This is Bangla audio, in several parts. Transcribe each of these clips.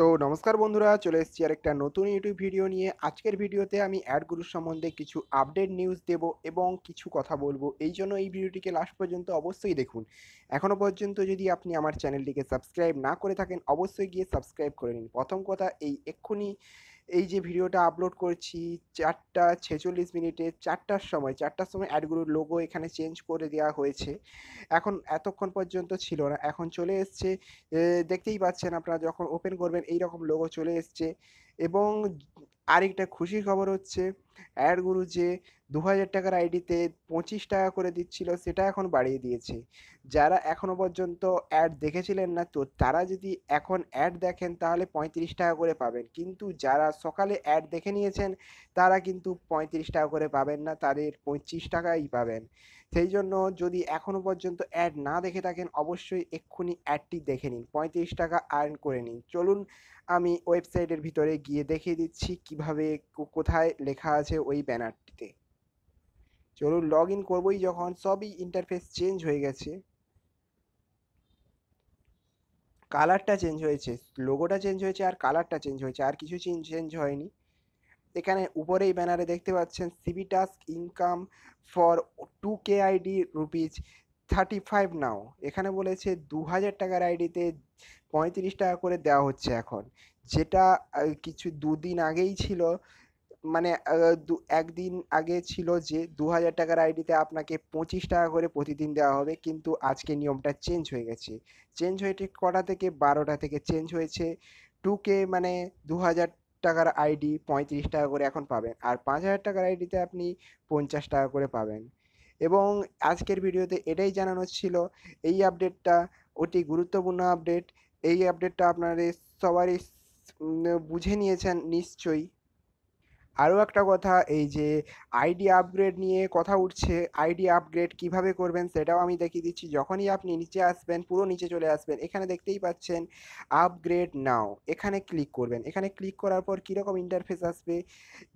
তো নমস্কার বন্ধুরা চলে এসেছি আর একটা নতুন ইউটিউব ভিডিও নিয়ে আজকের ভিডিওতে আমি অ্যাড সম্বন্ধে কিছু আপডেট নিউজ দেব এবং কিছু কথা বলবো এই জন্য এই ভিডিওটিকে লাস্ট পর্যন্ত অবশ্যই দেখুন এখনও পর্যন্ত যদি আপনি আমার চ্যানেলটিকে সাবস্ক্রাইব না করে থাকেন অবশ্যই গিয়ে সাবস্ক্রাইব করে নিন প্রথম কথা এই এক্ষুনি এই যে ভিডিওটা আপলোড করছি চারটা ছেচল্লিশ মিনিটে চারটার সময় চারটার সময় অ্যাডগুলোর লোগো এখানে চেঞ্জ করে দেওয়া হয়েছে এখন এতক্ষণ পর্যন্ত ছিল না এখন চলে এসছে দেখতেই পাচ্ছেন আপনারা যখন ওপেন করবেন এই রকম লোগো চলে এসছে এবং আরেকটা খুশি খবর হচ্ছে অ্যাড গুরু যে দু হাজার টাকার আইডিতে পঁচিশ টাকা করে দিচ্ছিল সেটা এখন বাড়িয়ে দিয়েছে যারা এখনও পর্যন্ত অ্যাড দেখেছিলেন না তো তারা যদি এখন অ্যাড দেখেন তাহলে পঁয়ত্রিশ টাকা করে পাবেন কিন্তু যারা সকালে অ্যাড দেখে নিয়েছেন তারা কিন্তু পঁয়ত্রিশ টাকা করে পাবেন না তাদের পঁচিশ টাকাই পাবেন সেই জন্য যদি এখনও পর্যন্ত অ্যাড না দেখে থাকেন অবশ্যই এক্ষুনি অ্যাডটি দেখে নিন পঁয়ত্রিশ টাকা আর্ন করে নিন চলুন আমি ওয়েবসাইটের ভিতরে গিয়ে দেখিয়ে দিচ্ছি কিভাবে কোথায় লেখা আছে ওই ব্যানারটিতে চলুন লগ ইন করবোই যখন সবই ইন্টারফেস চেঞ্জ হয়ে গেছে কালারটা চেঞ্জ হয়েছে লোগোটা চেঞ্জ হয়েছে আর কালারটা চেঞ্জ হয়েছে আর কিছু চেঞ্জ হয়নি এখানে উপরেই ব্যানারে দেখতে পাচ্ছেন CB task income for two K ID rupees thirty five now এখানে বলেছে দু হাজার টাকার আইডিতে পঁয়ত্রিশ টাকা করে দেওয়া হচ্ছে এখন যেটা কিছু দুদিন আগেই ছিল মানে দু একদিন আগে ছিল যে দু হাজার টাকার আইডিতে আপনাকে পঁচিশ টাকা করে প্রতিদিন দেওয়া হবে কিন্তু আজকে নিয়মটা চেঞ্জ হয়ে গেছে চেঞ্জ হয়ে ঠিক কটা থেকে বারোটা থেকে চেঞ্জ হয়েছে টু কে মানে দু হাজার টাকার আইডি পঁয়ত্রিশ টাকা করে এখন পাবেন আর পাঁচ হাজার টাকার আইডিতে আপনি পঞ্চাশ টাকা করে পাবেন এবং আজকের ভিডিওতে এটাই জানানো ছিল এই আপডেটটা অতি গুরুত্বপূর্ণ আপডেট এই আপডেটটা আপনাদের সবারই বুঝে নিয়েছেন নিশ্চয়ই আরও একটা কথা এই যে আইডি আপগ্রেড নিয়ে কথা উঠছে আইডি আপগ্রেড কিভাবে করবেন সেটাও আমি দেখিয়ে দিচ্ছি যখনই আপনি নিচে আসবেন পুরো নিচে চলে আসবেন এখানে দেখতেই পাচ্ছেন আপগ্রেড নাও এখানে ক্লিক করবেন এখানে ক্লিক করার পর কীরকম ইন্টারফেস আসবে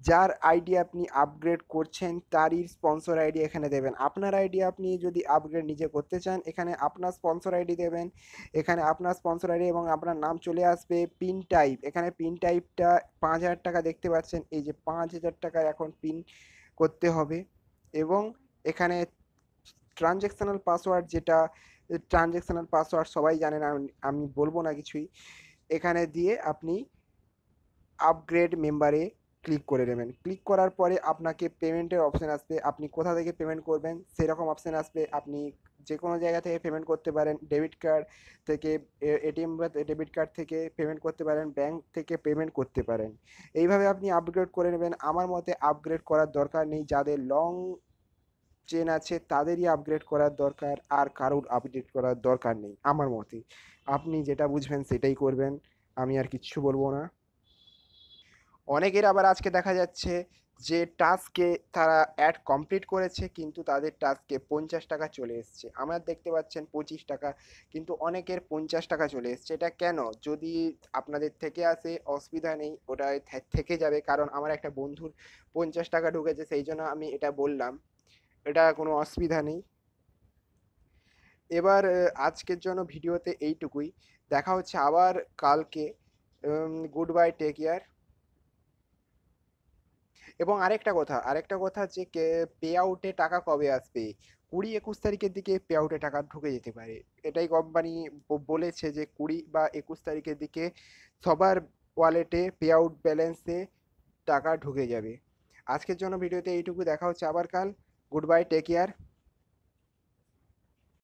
যার আইডি আপনি আপগ্রেড করছেন তারই স্পন্সর আইডি এখানে দেবেন আপনার আইডি আপনি যদি আপগ্রেড নিজে করতে চান এখানে আপনার স্পন্সর আইডি দেবেন এখানে আপনার স্পন্সর আইডি এবং আপনার নাম চলে আসবে পিন টাইপ এখানে পিন টাইপটা পাঁচ হাজার টাকা দেখতে পাচ্ছেন এই যে পাঁচ হাজার টাকার এখন পিন করতে হবে এবং এখানে ট্রানজ্যাকশানাল পাসওয়ার্ড যেটা ট্রানজ্যাকশানাল পাসওয়ার্ড সবাই জানেন আমি বলবো না কিছুই এখানে দিয়ে আপনি আপগ্রেড মেম্বারে ক্লিক করে নেবেন ক্লিক করার পরে আপনাকে পেমেন্টের অপশান আসবে আপনি কোথা থেকে পেমেন্ট করবেন সেরকম অপশান আসবে আপনি যে কোনো জায়গা থেকে পেমেন্ট করতে পারেন ডেবিট কার্ড থেকে এটিএম বা ডেবিট কার্ড থেকে পেমেন্ট করতে পারেন ব্যাংক থেকে পেমেন্ট করতে পারেন এইভাবে আপনি আপগ্রেড করে নেবেন আমার মতে আপগ্রেড করার দরকার নেই যাদের লং চেন আছে তাদেরই আপগ্রেড করার দরকার আর কারোর আপডেট করার দরকার নেই আমার মতে আপনি যেটা বুঝবেন সেটাই করবেন আমি আর কিচ্ছু বলবো না অনেকের আবার আজকে দেখা যাচ্ছে যে টাস্কে তারা অ্যাড কমপ্লিট করেছে কিন্তু তাদের টাস্কে পঞ্চাশ টাকা চলে এসছে আমার দেখতে পাচ্ছেন পঁচিশ টাকা কিন্তু অনেকের পঞ্চাশ টাকা চলে এসছে এটা কেন যদি আপনাদের থেকে আসে অসুবিধা নেই ওটা থেকে যাবে কারণ আমার একটা বন্ধুর পঞ্চাশ টাকা ঢুকেছে সেই জন্য আমি এটা বললাম এটা কোনো অসুবিধা নেই এবার আজকের জন্য ভিডিওতে এইটুকুই দেখা হচ্ছে আবার কালকে গুড বাই টেক কেয়ার এবং আরেকটা কথা আরেকটা কথা যে পে আউটে টাকা কবে আসবে কুড়ি একুশ তারিখের দিকে পে আউটে টাকা ঢুকে যেতে পারে এটাই কোম্পানি বলেছে যে কুড়ি বা একুশ তারিখের দিকে সবার ওয়ালেটে পে আউট ব্যালেন্সে টাকা ঢুকে যাবে আজকের জন্য ভিডিওতে এইটুকু দেখা হচ্ছে আবার কাল গুড বাই টেক কেয়ার